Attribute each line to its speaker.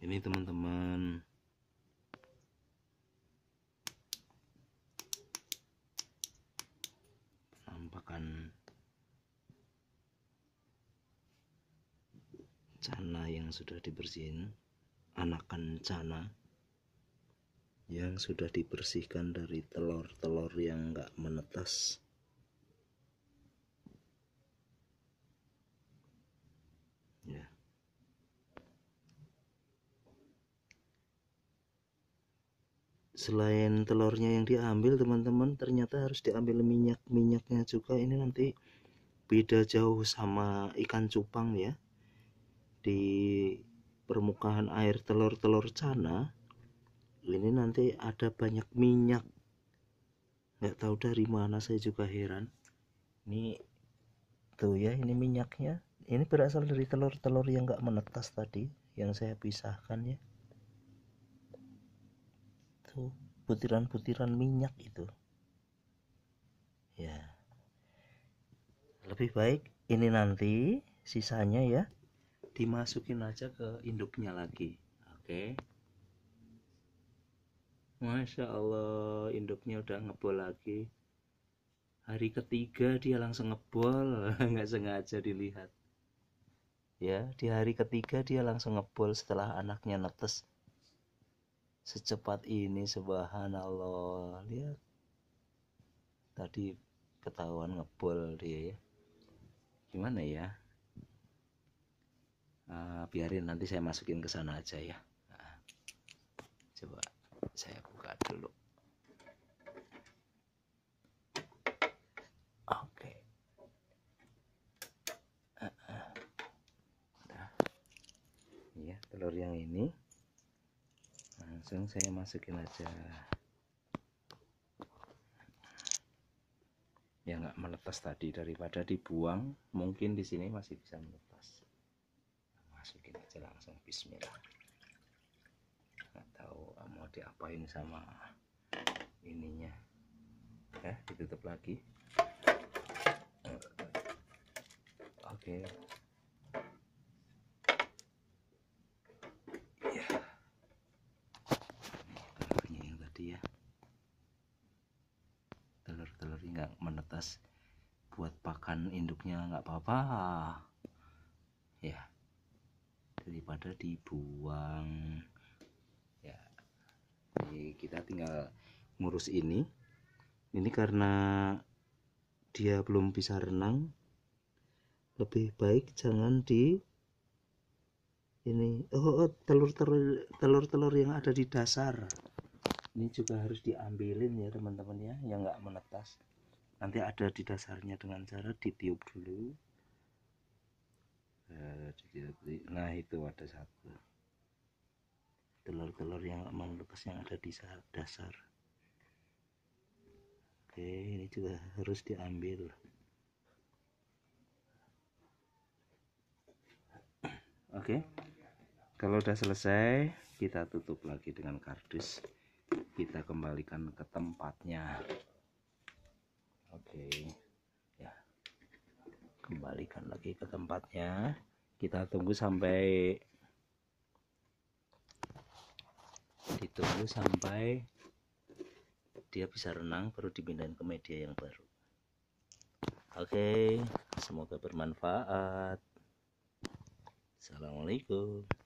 Speaker 1: ini teman-teman penampakan cana yang sudah dibersihin anakan cana yang sudah dibersihkan dari telur-telur yang enggak menetas selain telurnya yang diambil teman-teman ternyata harus diambil minyak-minyaknya juga ini nanti beda jauh sama ikan cupang ya di permukaan air telur-telur cana ini nanti ada banyak minyak nggak tahu dari mana saya juga heran ini tuh ya ini minyaknya ini berasal dari telur-telur yang nggak menetas tadi yang saya pisahkan ya itu butiran-butiran minyak itu ya lebih baik ini nanti sisanya ya dimasukin aja ke induknya lagi oke okay. Masya Allah induknya udah ngebol lagi hari ketiga dia langsung ngebol nggak sengaja dilihat ya di hari ketiga dia langsung ngebol setelah anaknya netes secepat ini subhanallah lihat tadi ketahuan ngebol dia ya gimana ya uh, biarin nanti saya masukin ke sana aja ya nah, coba saya buka dulu oke ah, ah. iya telur yang ini langsung saya masukin aja ya nggak melepas tadi daripada dibuang mungkin di sini masih bisa melepas masukin aja langsung bismillah nggak tahu ah, mau diapain sama ininya ya ditutup lagi oke okay. telurnya nggak menetas buat pakan induknya nggak apa-apa ya daripada dibuang ya ini kita tinggal ngurus ini ini karena dia belum bisa renang lebih baik jangan di ini oh, oh telur telur telur telur yang ada di dasar ini juga harus diambilin ya teman-teman ya yang nggak menetas nanti ada di dasarnya dengan cara ditiup dulu eh, nah itu ada satu telur-telur yang nggak menetas yang ada di dasar oke ini juga harus diambil oke kalau udah selesai kita tutup lagi dengan kardus kita kembalikan ke tempatnya oke ya kembalikan lagi ke tempatnya kita tunggu sampai ditunggu sampai dia bisa renang baru dipindahin ke media yang baru oke semoga bermanfaat Assalamualaikum